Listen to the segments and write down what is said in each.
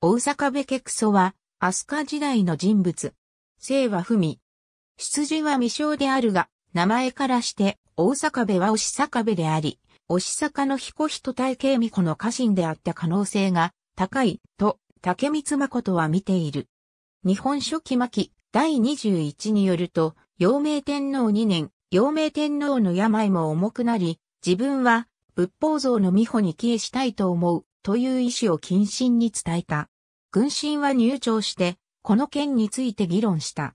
大阪部ケクソは、飛鳥時代の人物。姓は文。出自は未詳であるが、名前からして、大阪部は押阪部であり、押阪の彦人体慶美子の家臣であった可能性が高い、と、竹光誠は見ている。日本書紀巻、第21によると、陽明天皇2年、陽明天皇の病も重くなり、自分は、仏法像の美穂に帰依したいと思う、という意思を謹慎に伝えた。軍神は入庁して、この件について議論した。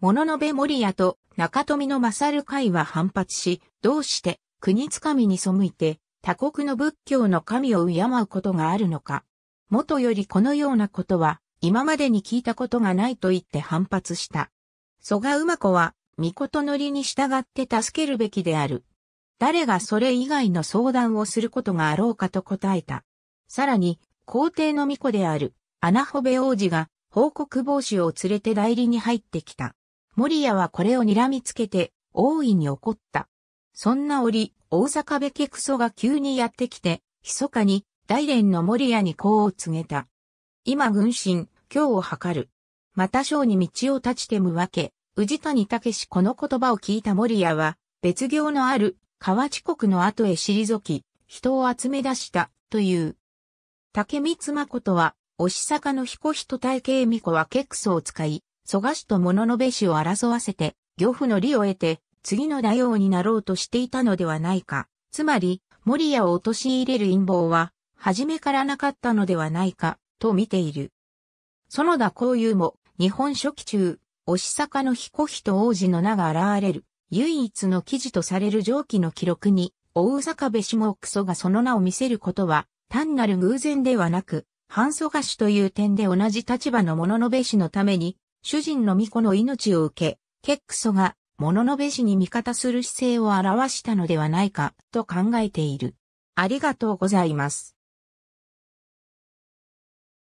物部守屋と中富の勝会は反発し、どうして国つかみに背いて他国の仏教の神を敬うことがあるのか。もとよりこのようなことは今までに聞いたことがないと言って反発した。蘇我馬子は、御事のりに従って助けるべきである。誰がそれ以外の相談をすることがあろうかと答えた。さらに、皇帝の巫女であるアナホベ王子が報告帽子を連れて代理に入ってきた。森谷はこれを睨みつけて大いに怒った。そんな折、大阪べけくそが急にやってきて、密かに大連の森谷にこう告げた。今軍神、今日を図る。また将に道を立ちてむわけ、宇治谷武この言葉を聞いた森谷は、別業のある河内国の後へ退き、人を集め出した、という。竹光誠は、押坂の彦人体系巫女は結草を使い、蘇我氏と物の部氏を争わせて、漁夫の利を得て、次の大王になろうとしていたのではないか。つまり、森屋を陥れる陰謀は、初めからなかったのではないか、と見ている。園田光雄も、日本初期中、押坂の彦人王子の名が現れる、唯一の記事とされる上記の記録に、大坂部下もクがその名を見せることは、単なる偶然ではなく、半蘇賀氏という点で同じ立場の物の部氏のために、主人の巫女の命を受け、ケックソが物の部氏に味方する姿勢を表したのではないかと考えている。ありがとうございます。